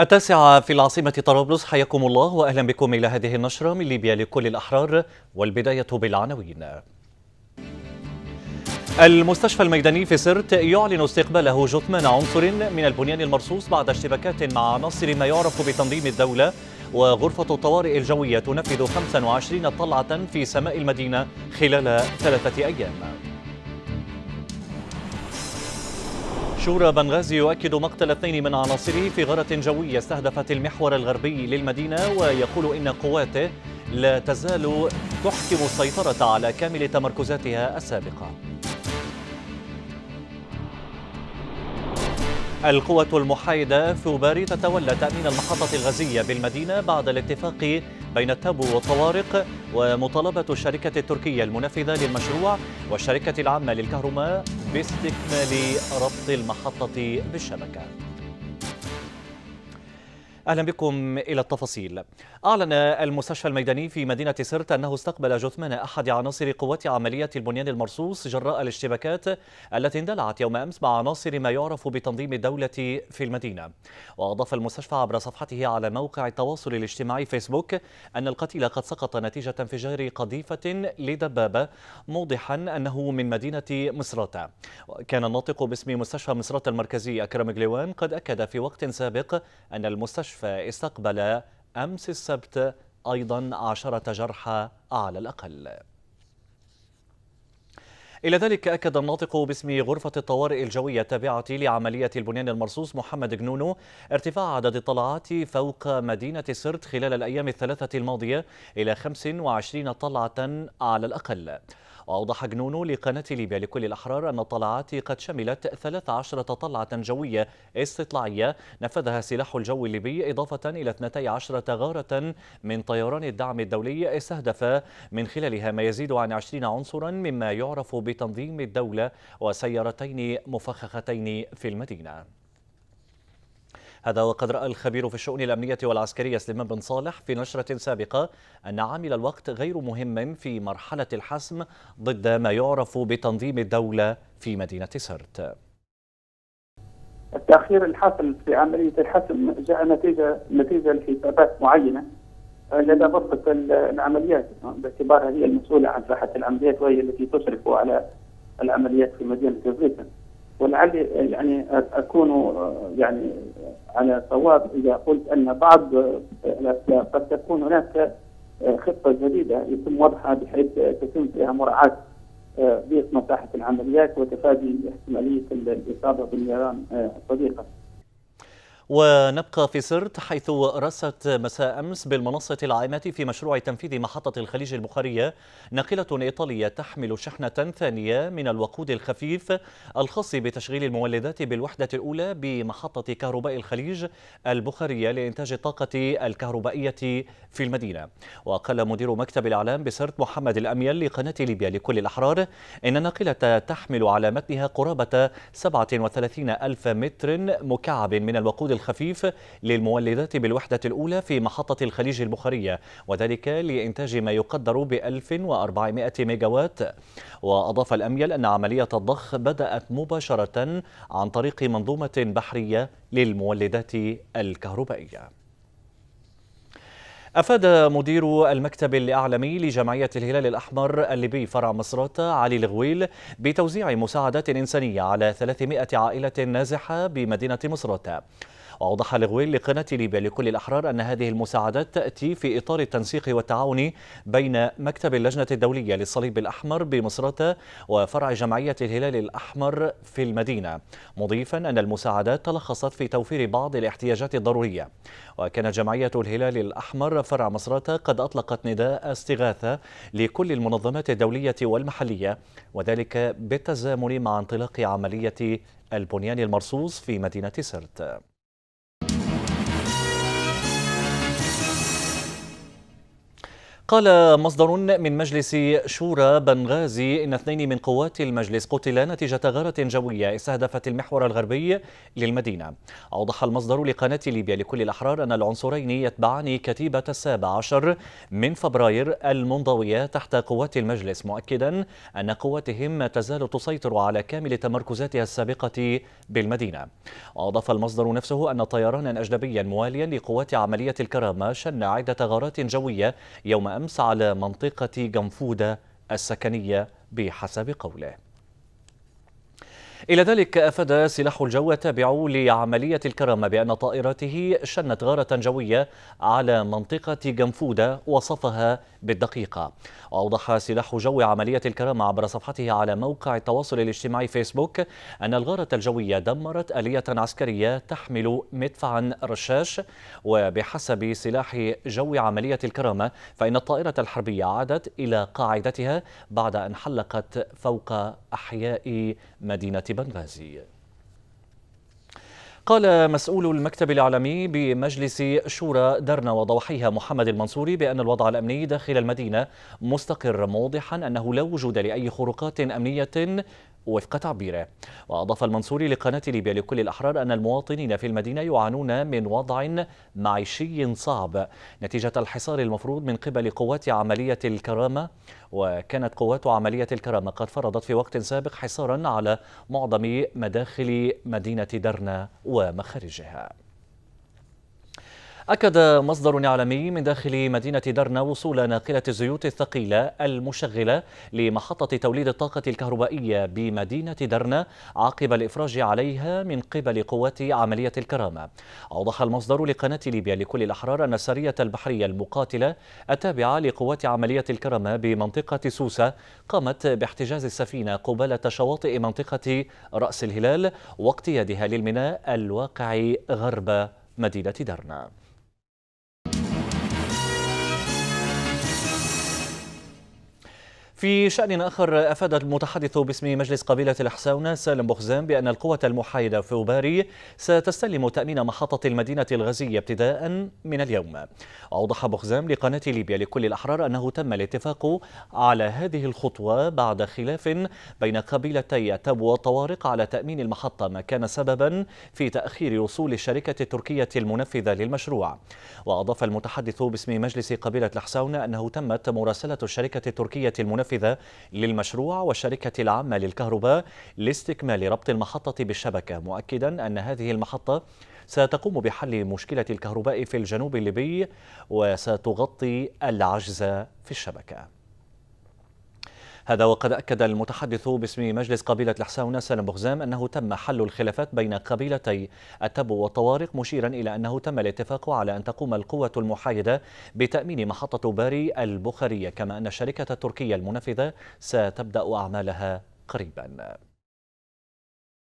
التاسعة في العاصمة طرابلس حياكم الله وأهلا بكم إلى هذه النشرة من ليبيا لكل الأحرار والبداية بالعناوين المستشفى الميداني في سرت يعلن استقباله جثمان عنصر من البنيان المرصوص بعد اشتباكات مع عناصر ما يعرف بتنظيم الدولة وغرفة الطوارئ الجوية تنفذ 25 طلعة في سماء المدينة خلال ثلاثة أيام شورى بنغازي يؤكد مقتل اثنين من عناصره في غارة جوية استهدفت المحور الغربي للمدينة ويقول إن قواته لا تزال تحكم السيطرة على كامل تمركزاتها السابقة القوة المحايدة في باري تتولى تأمين المحطة الغازية بالمدينة بعد الاتفاق بين التابو والطوارق ومطالبة الشركة التركية المنفذة للمشروع والشركة العامة للكهرباء باستكمال ربط المحطة بالشبكة أهلا بكم إلى التفاصيل أعلن المستشفى الميداني في مدينة سرت أنه استقبل جثمان أحد عناصر قوات عملية البنيان المرصوص جراء الاشتباكات التي اندلعت يوم أمس مع عناصر ما يعرف بتنظيم الدولة في المدينة وأضاف المستشفى عبر صفحته على موقع التواصل الاجتماعي فيسبوك أن القتيل قد سقط نتيجة انفجار قذيفة لدبابة موضحا أنه من مدينة مصراتة وكان الناطق باسم مستشفى مصراتة المركزي أكرم جليوان قد أكد في وقت سابق أن المستشفى المستشفى استقبل أمس السبت أيضا عشرة جرحى على الأقل إلى ذلك أكد الناطق باسم غرفة الطوارئ الجوية التابعة لعملية البنيان المرصوص محمد جنونو ارتفاع عدد الطلعات فوق مدينة سرت خلال الأيام الثلاثة الماضية إلى 25 طلعة على الأقل وأوضح جنونو لقناة ليبيا لكل الأحرار أن الطلعات قد شملت 13 طلعة جوية استطلاعية نفذها سلاح الجو الليبي إضافة إلى 12 غارة من طيران الدعم الدولي استهدف من خلالها ما يزيد عن 20 عنصرا مما يعرف بتنظيم الدولة وسيارتين مفخختين في المدينة هذا وقد رأى الخبير في الشؤون الأمنية والعسكرية سليمان بن صالح في نشرة سابقة أن عامل الوقت غير مهم في مرحلة الحسم ضد ما يعرف بتنظيم الدولة في مدينة سرت التأخير الحاصل في عملية الحسم جاء نتيجة نتيجة لحسابات معينة لدى غرفة العمليات باعتبارها هي المسؤولة عن ساحة العمليات وهي التي تشرف على العمليات في مدينة زيتون ولعلي يعني أكون يعني على صواب اذا قلت ان بعض الاسباب قد تكون هناك خطه جديده يتم وضعها بحيث تتم فيها مراعاه ضيق مساحه العمليات وتفادي احتماليه الاصابه بالنيران الصديقه. ونبقى في سرت حيث رست مساء أمس بالمنصة العامة في مشروع تنفيذ محطة الخليج البخارية ناقلة إيطالية تحمل شحنة ثانية من الوقود الخفيف الخاص بتشغيل المولدات بالوحدة الأولى بمحطة كهرباء الخليج البخارية لإنتاج الطاقة الكهربائية في المدينة وقال مدير مكتب الإعلام بسرت محمد الأميل لقناة ليبيا لكل الأحرار إن ناقلة تحمل على متنها قرابة 37 ألف متر مكعب من الوقود الخفيف للمولدات بالوحدة الأولى في محطة الخليج البخارية وذلك لإنتاج ما يقدر ب 1400 ميجاوات وأضاف الأميل أن عملية الضخ بدأت مباشرة عن طريق منظومة بحرية للمولدات الكهربائية أفاد مدير المكتب الإعلامي لجمعية الهلال الأحمر الليبي فرع مصراتة علي الغويل بتوزيع مساعدات إنسانية على 300 عائلة نازحة بمدينة مصراتة وأوضح لغويل لقناة ليبيا لكل الأحرار أن هذه المساعدات تأتي في إطار التنسيق والتعاون بين مكتب اللجنة الدولية للصليب الأحمر بمصراتة وفرع جمعية الهلال الأحمر في المدينة مضيفا أن المساعدات تلخصت في توفير بعض الاحتياجات الضرورية وكان جمعية الهلال الأحمر فرع مصراتة قد أطلقت نداء استغاثة لكل المنظمات الدولية والمحلية وذلك بالتزامن مع انطلاق عملية البنيان المرصوص في مدينة سرت قال مصدر من مجلس شورى بنغازي إن اثنين من قوات المجلس قتلا نتيجة غارة جوية استهدفت المحور الغربي للمدينة أوضح المصدر لقناة ليبيا لكل الأحرار أن العنصرين يتبعان كتيبة السابع عشر من فبراير المنضوية تحت قوات المجلس مؤكدا أن قواتهم ما تزال تسيطر على كامل تمركزاتها السابقة بالمدينة وأضاف المصدر نفسه أن طيرانا أجنبيا مواليا لقوات عملية الكرامة شن عدة غارات جوية يوم أمس على منطقة جنفودة السكنية بحسب قوله إلى ذلك أفاد سلاح الجو التابع لعملية الكرامة بأن طائراته شنت غارة جوية على منطقة جنفودة وصفها بالدقيقة وأوضح سلاح جو عملية الكرامة عبر صفحته على موقع التواصل الاجتماعي فيسبوك أن الغارة الجوية دمرت آلية عسكرية تحمل مدفعا رشاش وبحسب سلاح جو عملية الكرامة فإن الطائرة الحربية عادت إلى قاعدتها بعد أن حلقت فوق أحياء مدينة بنغازي غازي قال مسؤول المكتب الإعلامي بمجلس شورى درنا وضوحيها محمد المنصوري بأن الوضع الأمني داخل المدينة مستقر موضحا أنه لا وجود لأي خروقات أمنية وفق تعبيره وأضاف المنصوري لقناة ليبيا لكل الأحرار أن المواطنين في المدينة يعانون من وضع معيشي صعب نتيجة الحصار المفروض من قبل قوات عملية الكرامة وكانت قوات عملية الكرامة قد فرضت في وقت سابق حصارا على معظم مداخل مدينة درنا ومخارجها أكد مصدر إعلامي من داخل مدينة درنا وصول ناقلة الزيوت الثقيلة المشغلة لمحطة توليد الطاقة الكهربائية بمدينة درنا عقب الإفراج عليها من قبل قوات عملية الكرامة. أوضح المصدر لقناة ليبيا لكل الأحرار أن السرية البحرية المقاتلة التابعة لقوات عملية الكرامة بمنطقة سوسة قامت باحتجاز السفينة قبالة شواطئ منطقة رأس الهلال واقتيادها للميناء الواقع غرب مدينة درنا في شأن آخر أفاد المتحدث باسم مجلس قبيلة الحساونة سالم بوخزام بأن القوة المحايدة في أوباري ستستلم تأمين محطة المدينة الغازية ابتداء من اليوم أوضح بوخزام لقناة ليبيا لكل الأحرار أنه تم الاتفاق على هذه الخطوة بعد خلاف بين قبيلتي تب وطوارق على تأمين المحطة ما كان سببا في تأخير وصول الشركة التركية المنفذة للمشروع وأضاف المتحدث باسم مجلس قبيلة الحساونة أنه تمت مراسلة الشركة التركية المنفذة النافذة للمشروع والشركة العامة للكهرباء لاستكمال ربط المحطة بالشبكة مؤكدا أن هذه المحطة ستقوم بحل مشكلة الكهرباء في الجنوب الليبي وستغطي العجز في الشبكة هذا وقد أكد المتحدث باسم مجلس قبيلة الحساونة سالم بغزام أنه تم حل الخلافات بين قبيلتي التبو والطوارق مشيرا إلى أنه تم الاتفاق على أن تقوم القوة المحايدة بتأمين محطة باري البخارية كما أن الشركة التركية المنفذة ستبدأ أعمالها قريبا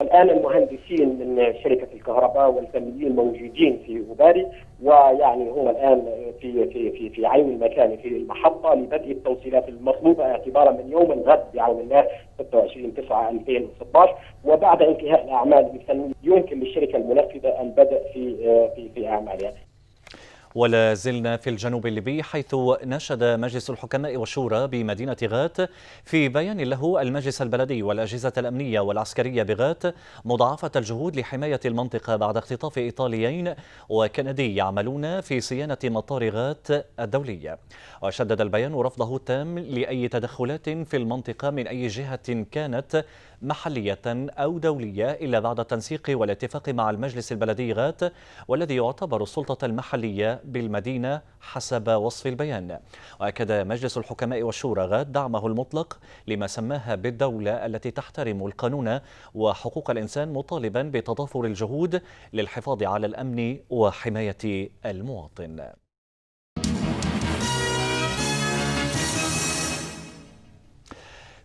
الان المهندسين من شركه الكهرباء والفنيين موجودين في غباري ويعني هم الان في في في في عين المكان في المحطه لبدء التوصيلات المطلوبه اعتبارا من يوم الغد بعون الله 26 9 2016 وبعد انتهاء الاعمال الفنيه يمكن للشركه المنفذه البدء في في في اعمالها. ولا زلنا في الجنوب الليبي حيث نشد مجلس الحكماء والشورى بمدينة غات في بيان له المجلس البلدي والأجهزة الأمنية والعسكرية بغات مضاعفة الجهود لحماية المنطقة بعد اختطاف إيطاليين وكندي يعملون في صيانة مطار غات الدولية وشدد البيان رفضه التام لأي تدخلات في المنطقة من أي جهة كانت محلية أو دولية إلا بعد التنسيق والاتفاق مع المجلس البلدي غات والذي يعتبر السلطة المحلية بالمدينة حسب وصف البيان وأكد مجلس الحكماء والشورى غات دعمه المطلق لما سماها بالدولة التي تحترم القانون وحقوق الإنسان مطالبا بتضافر الجهود للحفاظ على الأمن وحماية المواطن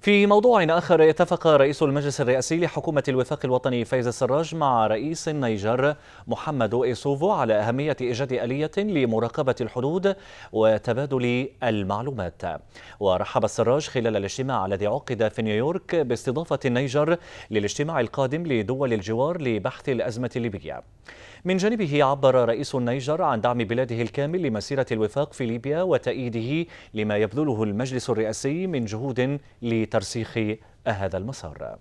في موضوع آخر اتفق رئيس المجلس الرئاسي لحكومة الوفاق الوطني فايز السراج مع رئيس النيجر محمد إيسوفو على أهمية إيجاد آلية لمراقبة الحدود وتبادل المعلومات ورحب السراج خلال الاجتماع الذي عقد في نيويورك باستضافة النيجر للاجتماع القادم لدول الجوار لبحث الأزمة الليبية من جانبه عبر رئيس النيجر عن دعم بلاده الكامل لمسيرة الوفاق في ليبيا وتأييده لما يبذله المجلس الرئاسي من جهود لترسيخ هذا المسار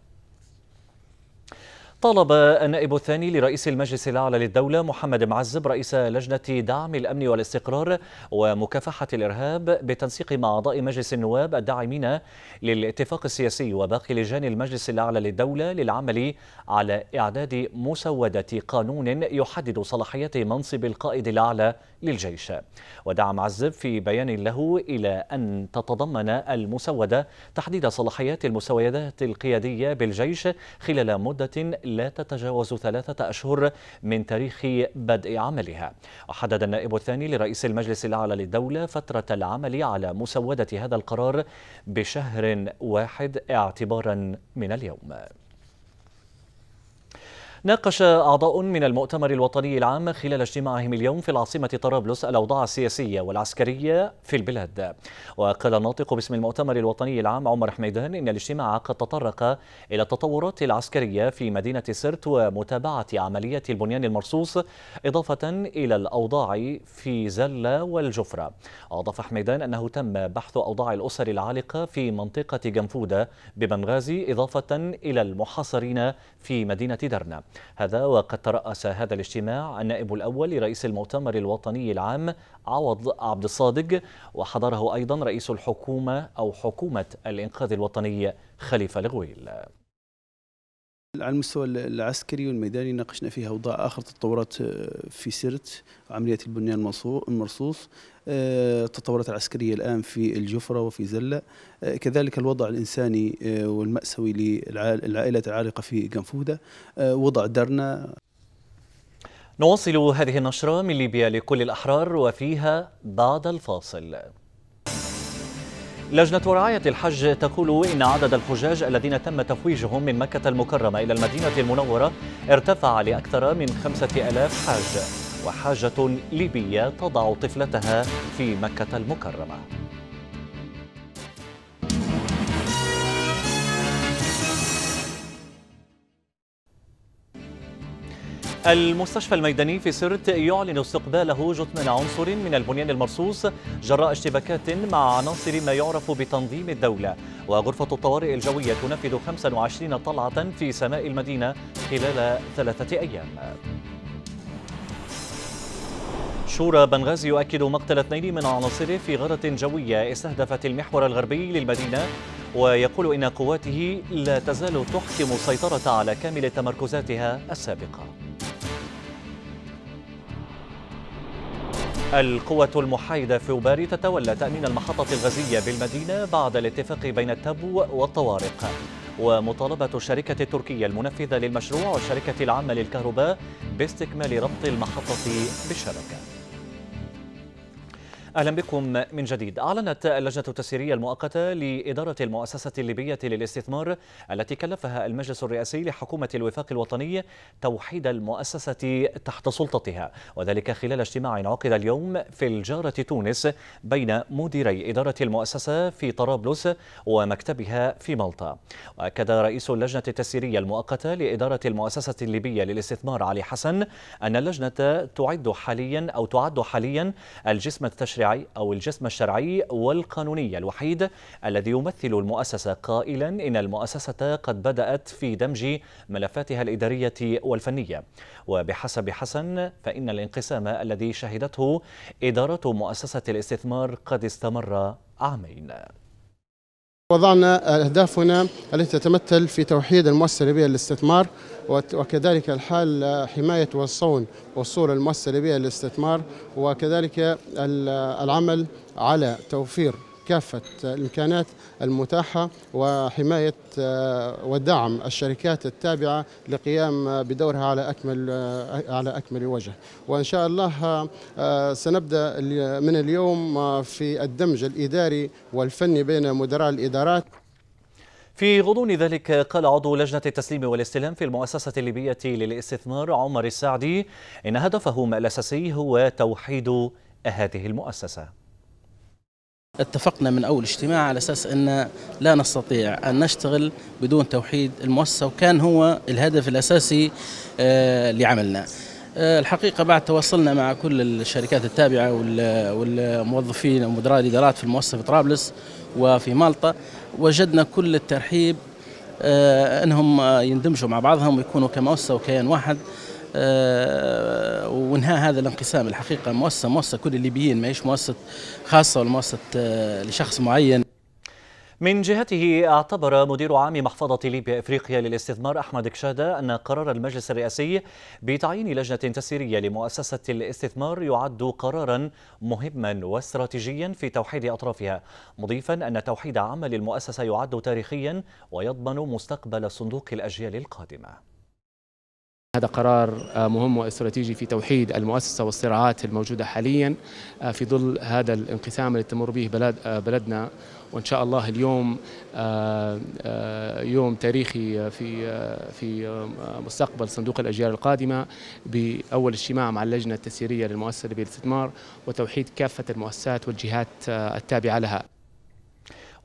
طالب النائب الثاني لرئيس المجلس الأعلى للدولة محمد معزب رئيس لجنة دعم الأمن والاستقرار ومكافحة الإرهاب بتنسيق مع أعضاء مجلس النواب الداعمين للاتفاق السياسي وباقي لجان المجلس الأعلى للدولة للعمل على إعداد مسودة قانون يحدد صلاحية منصب القائد الأعلى للجيش ودعا معزب في بيان له إلى أن تتضمن المسودة تحديد صلاحيات المسودات القيادية بالجيش خلال مدة لا تتجاوز ثلاثة أشهر من تاريخ بدء عملها وحدد النائب الثاني لرئيس المجلس الأعلى للدولة فترة العمل على مسودة هذا القرار بشهر واحد اعتبارا من اليوم ناقش أعضاء من المؤتمر الوطني العام خلال اجتماعهم اليوم في العاصمة طرابلس الأوضاع السياسية والعسكرية في البلاد وقال الناطق باسم المؤتمر الوطني العام عمر حميدان إن الاجتماع قد تطرق إلى التطورات العسكرية في مدينة سرت ومتابعة عملية البنيان المرصوص إضافة إلى الأوضاع في زلة والجفرة أضاف حميدان أنه تم بحث أوضاع الأسر العالقة في منطقة جنفودة ببنغازي إضافة إلى المحاصرين في مدينة درنا هذا وقد ترأس هذا الاجتماع النائب الأول لرئيس المؤتمر الوطني العام عوض عبد الصادق وحضره أيضا رئيس الحكومة أو حكومة الإنقاذ الوطني خليفة الغويل على المستوى العسكري والميداني ناقشنا فيها اوضاع اخر تطورات آه، في سرت عمليه البنيان المرصوص آه، التطورات العسكرية الآن في الجفرة وفي زلة آه، كذلك الوضع الإنساني آه، والمأسوي للعائلات العالقة في قنفودة وضع درنا نواصل هذه النشرة من ليبيا لكل الأحرار وفيها بعد الفاصل لجنة رعاية الحج تقول إن عدد الحجاج الذين تم تفويجهم من مكة المكرمة إلى المدينة المنورة ارتفع لأكثر من خمسة ألاف حاج وحاجة ليبية تضع طفلتها في مكة المكرمة المستشفى الميداني في سرت يعلن استقباله جثمان عنصر من البنيان المرصوص جراء اشتباكات مع عناصر ما يعرف بتنظيم الدولة وغرفة الطوارئ الجوية تنفذ 25 طلعة في سماء المدينة خلال ثلاثة أيام الشورى بنغازي يؤكد مقتل اثنين من عناصره في غارة جوية استهدفت المحور الغربي للمدينة ويقول إن قواته لا تزال تحكم السيطرة على كامل تمركزاتها السابقة القوة المحايدة في أوباري تتولى تأمين المحطة الغازية بالمدينة بعد الاتفاق بين التبو والطوارق ومطالبة الشركة التركية المنفذة للمشروع والشركة العامة للكهرباء باستكمال ربط المحطة بالشبكة أهلا بكم من جديد أعلنت اللجنة التسييرية المؤقتة لإدارة المؤسسة الليبية للاستثمار التي كلفها المجلس الرئاسي لحكومة الوفاق الوطني توحيد المؤسسة تحت سلطتها وذلك خلال اجتماع عقد اليوم في الجارة تونس بين مديري إدارة المؤسسة في طرابلس ومكتبها في مالطا وأكد رئيس اللجنة التسييرية المؤقتة لإدارة المؤسسة الليبية للاستثمار علي حسن أن اللجنة تعد حاليا أو تعد حاليا الجسم التشريعي الشرعي أو الجسم الشرعي والقانوني الوحيد الذي يمثل المؤسسة قائلا إن المؤسسة قد بدأت في دمج ملفاتها الإدارية والفنية وبحسب حسن فإن الانقسام الذي شهدته إدارة مؤسسة الاستثمار قد استمر عامين وضعنا أهدافنا التي تتمثل في توحيد المؤسسة الليبية للاستثمار وكذلك الحال حماية والصون وصول المؤسسة الليبية للاستثمار وكذلك العمل على توفير كافة الإمكانات المتاحة وحماية آه، ودعم الشركات التابعة لقيام بدورها على أكمل آه، على أكمل وجه وإن شاء الله آه، سنبدأ من اليوم في الدمج الإداري والفني بين مدراء الإدارات في غضون ذلك قال عضو لجنة التسليم والاستلام في المؤسسة الليبية للاستثمار عمر السعدي إن هدفهم الأساسي هو توحيد هذه المؤسسة اتفقنا من أول اجتماع على أساس أن لا نستطيع أن نشتغل بدون توحيد المؤسسة وكان هو الهدف الأساسي آه، لعملنا آه، الحقيقة بعد تواصلنا مع كل الشركات التابعة والموظفين ومدراء الإدارات في المؤسسة في طرابلس وفي مالطا وجدنا كل الترحيب آه، أنهم يندمجوا مع بعضهم ويكونوا كمؤسسة وكيان واحد آه، وانهاء هذا الانقسام الحقيقه مؤسسه مؤسسه كل الليبيين ماهيش مؤسسه خاصه ولا مؤسسه آه، لشخص معين من جهته اعتبر مدير عام محفظة ليبيا إفريقيا للاستثمار أحمد كشادة أن قرار المجلس الرئاسي بتعيين لجنة تسييرية لمؤسسة الاستثمار يعد قرارا مهما واستراتيجيا في توحيد أطرافها مضيفا أن توحيد عمل المؤسسة يعد تاريخيا ويضمن مستقبل صندوق الأجيال القادمة هذا قرار آه، مهم واستراتيجي في توحيد المؤسسة والصراعات الموجودة حاليا آه، في ظل هذا الانقسام اللي تمر به بلد آه، بلدنا وان شاء الله اليوم يوم تاريخي في في مستقبل صندوق الاجيال القادمه باول اجتماع مع اللجنه التسييريه للمؤسسه للاستثمار الاستثمار وتوحيد كافه المؤسسات والجهات التابعه لها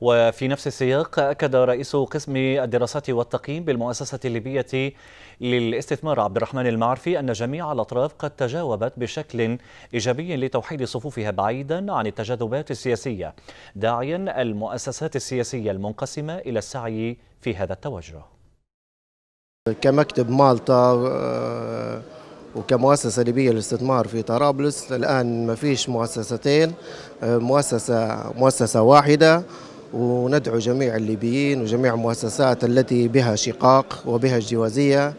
وفي نفس السياق أكد رئيس قسم الدراسات والتقييم بالمؤسسة الليبية للاستثمار عبد الرحمن المعرفي أن جميع الأطراف قد تجاوبت بشكل إيجابي لتوحيد صفوفها بعيدا عن التجاذبات السياسية داعيا المؤسسات السياسية المنقسمة إلى السعي في هذا التوجه كمكتب مالطا آه، وكمؤسسة ليبية للاستثمار في طرابلس الآن ما فيش مؤسستين آه، مؤسسة مؤسسة واحدة وندعو جميع الليبيين وجميع المؤسسات التي بها شقاق وبها الجوازية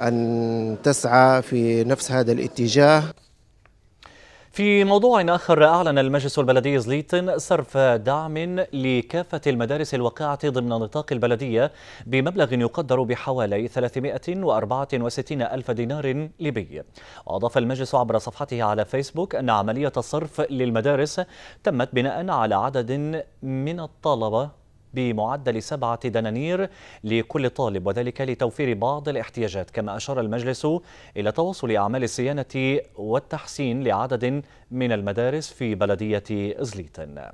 أن تسعى في نفس هذا الاتجاه في موضوع آخر أعلن المجلس البلدي زليتن صرف دعم لكافة المدارس الواقعة ضمن نطاق البلدية بمبلغ يقدر بحوالي 364 ألف دينار ليبي وأضاف المجلس عبر صفحته على فيسبوك أن عملية الصرف للمدارس تمت بناء على عدد من الطلبة بمعدل سبعة دنانير لكل طالب وذلك لتوفير بعض الاحتياجات كما أشار المجلس إلى تواصل أعمال الصيانة والتحسين لعدد من المدارس في بلدية إزليتن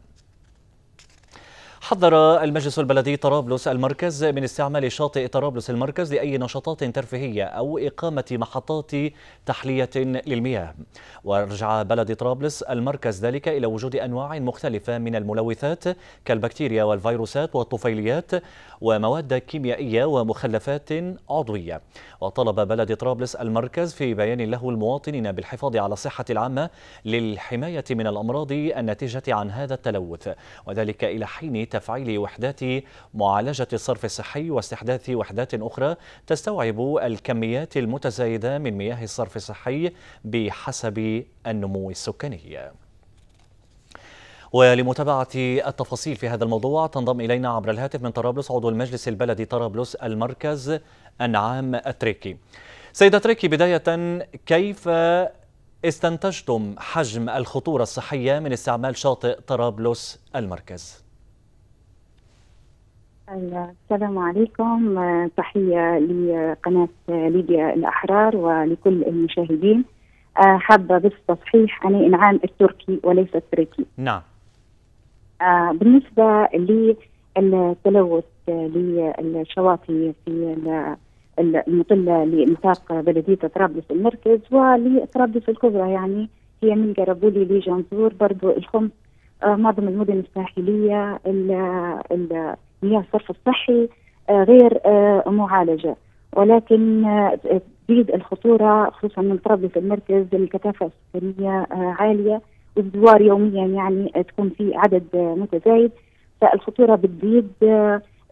حذر المجلس البلدي طرابلس المركز من استعمال شاطئ طرابلس المركز لأي نشاطات ترفيهية أو إقامة محطات تحلية للمياه ورجع بلد طرابلس المركز ذلك إلى وجود أنواع مختلفة من الملوثات كالبكتيريا والفيروسات والطفيليات ومواد كيميائية ومخلفات عضوية وطلب بلد طرابلس المركز في بيان له المواطنين بالحفاظ على الصحة العامة للحماية من الأمراض الناتجة عن هذا التلوث وذلك إلى حين تفعيل وحدات معالجة الصرف الصحي واستحداث وحدات أخرى تستوعب الكميات المتزايدة من مياه الصرف الصحي بحسب النمو السكاني ولمتابعة التفاصيل في هذا الموضوع تنضم إلينا عبر الهاتف من طرابلس عضو المجلس البلدي طرابلس المركز أنعام أتريكي سيدة أتريكي بداية كيف استنتجتم حجم الخطورة الصحية من استعمال شاطئ طرابلس المركز؟ السلام عليكم تحية لقناة ليبيا الأحرار ولكل المشاهدين أه، حابة بس تصحيح أنا إنعام التركي وليس التركي نعم أه، بالنسبة للتلوث للشواطئ في المطلة لنطاق بلدية طرابلس المركز ولطرابلس الكبرى يعني هي من قربولي لجنزور برضو الخمس أه، معظم المدن الساحلية ال ال مياه الصرف الصحي آه، غير آه، معالجه ولكن آه، تزيد الخطوره خصوصا من طرابلس المركز الكثافه السكانيه عاليه والزوار يوميا يعني تكون في عدد متزايد فالخطوره بتزيد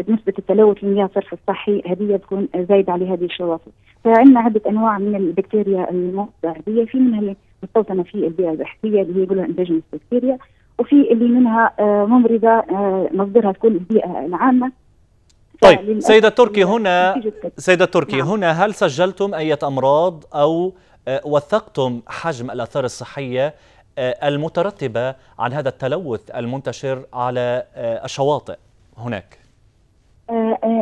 نسبة التلوث المياه الصرف الصحي هذه تكون زايدة على هذه الشواطئ فعندنا عدة أنواع من البكتيريا هذه في منها اللي مستوطنة في البيئة البحرية اللي هي يقولها اندجنس بكتيريا وفي اللي منها آه، ممرضه آه، مصدرها تكون البيئه العامه طيب سيدة تركي هنا سيدة تركي نعم. هنا هل سجلتم أي أمراض أو آه، وثقتم حجم الآثار الصحية المترتبة عن هذا التلوث المنتشر على الشواطئ هناك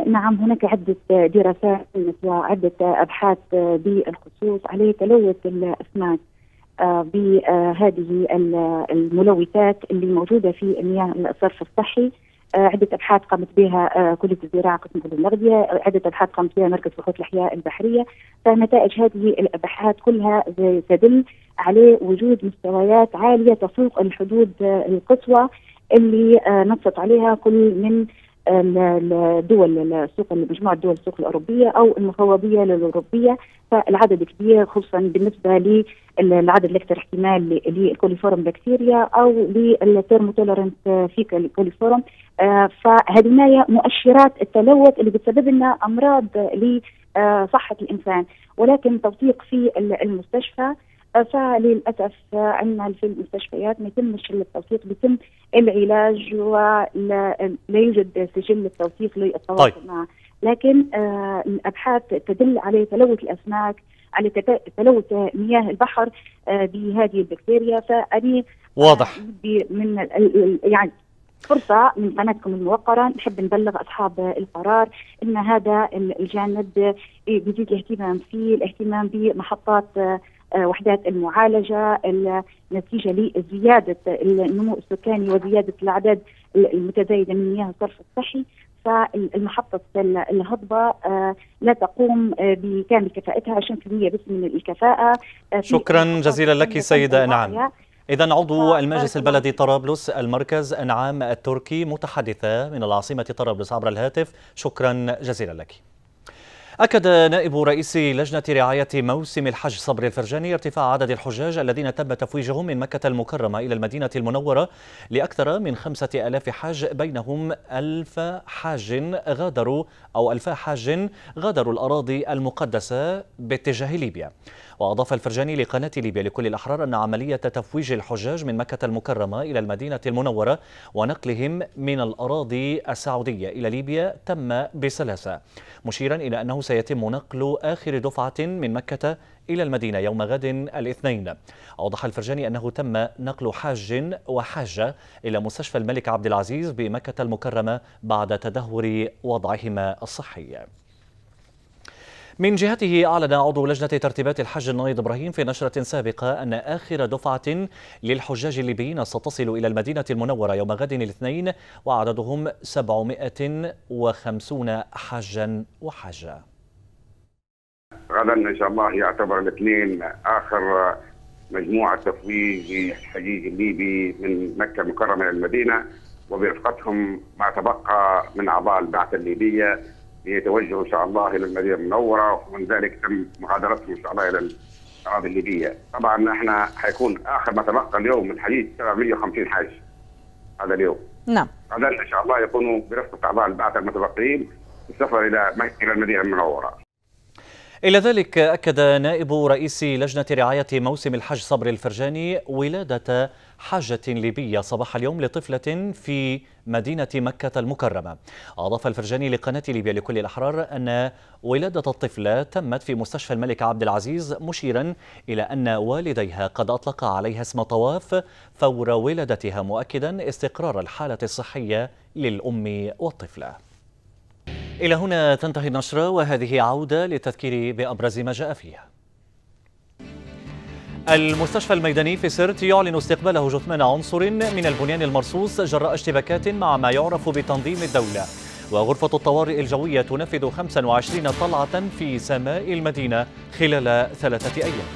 نعم هناك عدة دراسات وعدة أبحاث بالخصوص على تلوث الأسماك بهذه الملوثات اللي موجوده في مياه الصرف الصحي آه، عدة أبحاث قامت بها آه، كلية الزراعة قسم كلية الأغذية عدة أبحاث قامت بها مركز بحوث الأحياء البحرية فنتائج هذه الأبحاث كلها تدل على وجود مستويات عالية تفوق الحدود آه، القصوى اللي نصت عليها كل من الدول السوق مجموعه دول السوق الاوروبيه او المفوضيه الاوروبيه فالعدد كبير خصوصا بالنسبه للعدد الاكثر احتمال للكوليفورم بكتيريا او للتيرموتولرنت في الكوليفورم آه، فهذه مؤشرات التلوث اللي بتسبب لنا امراض لصحه آه، الانسان ولكن توثيق في المستشفى فللاسف عندنا في المستشفيات ما يتمش التوثيق بيتم العلاج ولا يوجد سجل التوثيق للتواصل طيب. معه لكن آه الابحاث تدل على تلوث الاسماك على تلوث مياه البحر آه بهذه البكتيريا فاني آه، واضح من يعني فرصه من قناتكم الموقره نحب نبلغ اصحاب القرار ان هذا الجانب آه، بزيد الاهتمام فيه الاهتمام بمحطات آه، آه، وحدات المعالجه النتيجه لزياده النمو السكاني وزياده الاعداد المتزايده من مياه الصرف الصحي فالمحطة الهضبة آه، لا تقوم آه، بكامل كفاءتها 20% بس من الكفاءة شكرا جزيلا لك سيدة إنعام إذا عضو المجلس البلدي طرابلس المركز أنعام التركي متحدثة من العاصمة طرابلس عبر الهاتف شكرا جزيلا لك أكد نائب رئيس لجنة رعاية موسم الحج صبري الفرجاني ارتفاع عدد الحجاج الذين تم تفويجهم من مكة المكرمة إلى المدينة المنورة لأكثر من خمسة ألاف حاج بينهم ألف حاج غادروا أو ألف حاج غادروا الأراضي المقدسة باتجاه ليبيا وأضاف الفرجاني لقناة ليبيا لكل الأحرار أن عملية تفويج الحجاج من مكة المكرمة إلى المدينة المنورة ونقلهم من الأراضي السعودية إلى ليبيا تم بسلاسة مشيرا إلى أنه سيتم نقل آخر دفعة من مكة إلى المدينة يوم غد الاثنين أوضح الفرجاني أنه تم نقل حاج وحاجة إلى مستشفى الملك عبد العزيز بمكة المكرمة بعد تدهور وضعهما الصحي من جهته أعلن عضو لجنة ترتيبات الحج النايض إبراهيم في نشرة سابقة أن آخر دفعة للحجاج الليبيين ستصل إلى المدينة المنورة يوم غد الاثنين وعددهم 750 حجا وحجة غدا إن شاء الله يعتبر الاثنين آخر مجموعة تفويج الحجيج الليبي من مكة المكرمة إلى المدينة وبرفقتهم ما تبقى من أعضاء البعثة الليبية يتوجهوا ان شاء الله الى المدينه المنوره ومن ذلك تم مغادرتهم ان شاء الله الى الاراضي الليبيه. طبعا احنا حيكون اخر ما تبقى اليوم من حديث 750 حاج هذا اليوم. نعم. هذا ان شاء الله يكونوا برفقه اعضاء البعثه المتبقيين السفر الى الى المدينه المنوره. إلى ذلك أكد نائب رئيس لجنة رعاية موسم الحج صبر الفرجاني ولادة حاجة ليبية صباح اليوم لطفلة في مدينة مكة المكرمة أضاف الفرجاني لقناة ليبيا لكل الأحرار أن ولادة الطفلة تمت في مستشفى الملك عبد العزيز مشيرا إلى أن والديها قد أطلق عليها اسم طواف فور ولادتها مؤكدا استقرار الحالة الصحية للأم والطفلة إلى هنا تنتهي النشرة وهذه عودة للتذكير بأبرز ما جاء فيها المستشفى الميداني في سرت يعلن استقباله جثمان عنصر من البنيان المرصوص جراء اشتباكات مع ما يعرف بتنظيم الدولة وغرفة الطوارئ الجوية تنفذ 25 طلعة في سماء المدينة خلال ثلاثة أيام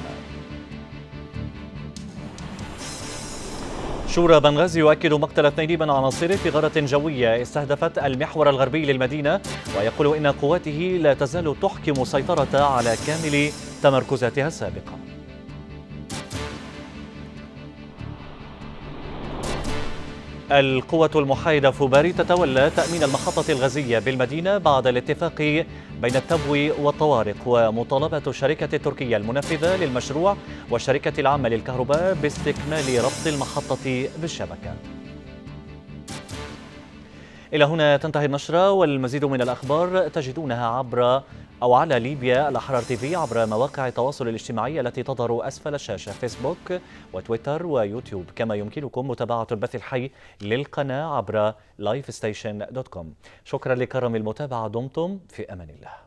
شورى بنغازي يؤكد مقتل اثنين من عناصره في غارة جوية استهدفت المحور الغربي للمدينة ويقول إن قواته لا تزال تحكم سيطرة على كامل تمركزاتها السابقة القوة المحايدة فوباري تتولى تأمين المحطة الغازية بالمدينة بعد الاتفاق بين التبوي والطوارق ومطالبة الشركة التركية المنفذة للمشروع والشركة العامة للكهرباء باستكمال ربط المحطة بالشبكة إلى هنا تنتهي النشرة والمزيد من الأخبار تجدونها عبر أو على ليبيا الأحرار تيفي عبر مواقع التواصل الاجتماعي التي تظهر أسفل الشاشة فيسبوك وتويتر ويوتيوب كما يمكنكم متابعة البث الحي للقناة عبر لايفستيشن دوت كوم شكرا لكرم المتابعة دمتم في أمان الله